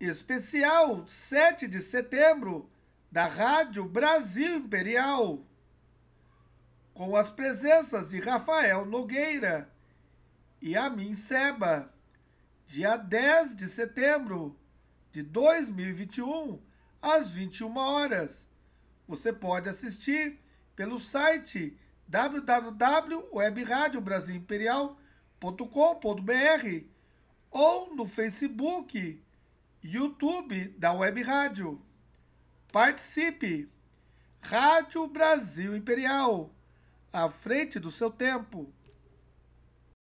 especial 7 de setembro da Rádio Brasil Imperial, com as presenças de Rafael Nogueira e Amin Seba. Dia 10 de setembro de 2021, às 21 horas. Você pode assistir pelo site www.webradiobrasil.com.br ou no Facebook YouTube da Web Rádio. Participe! Rádio Brasil Imperial, à frente do seu tempo.